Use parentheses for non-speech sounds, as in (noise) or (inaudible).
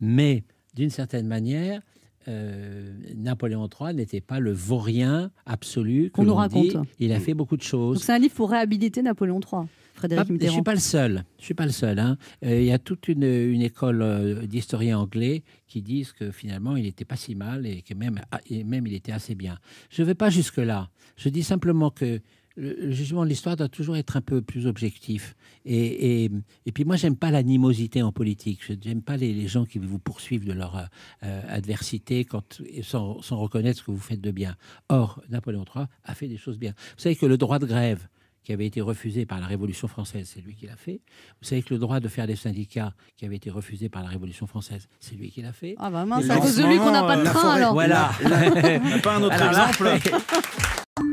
Mais d'une certaine manière, euh, Napoléon III n'était pas le vaurien absolu qu'on nous raconte. Il a fait mm. beaucoup de choses. C'est un livre pour réhabiliter Napoléon III. Ah, je ne suis pas le seul. Je suis pas le seul. Hein. Euh, il y a toute une, école euh, d'historiens anglais qui disent que finalement il n'était pas si mal et que même, ah, et même il était assez bien. Je ne vais pas jusque là. Je dis simplement que le jugement de l'histoire doit toujours être un peu plus objectif. Et, puis moi, j'aime pas l'animosité en politique. Je n'aime pas les, gens qui vous poursuivent de leur euh, adversité quand, sans, reconnaître ce que vous faites de bien. Or, Napoléon III a fait des choses bien. Vous savez que le droit de grève, qui avait été refusé par la Révolution française, c'est lui qui l'a fait. Vous savez que le droit de faire des syndicats, qui avait été refusé par la Révolution française, c'est lui qui l'a fait. Ah vraiment, bah c'est de lui qu'on n'a pas de train euh, alors. Voilà. (laughs) pas un autre exemple. (laughs)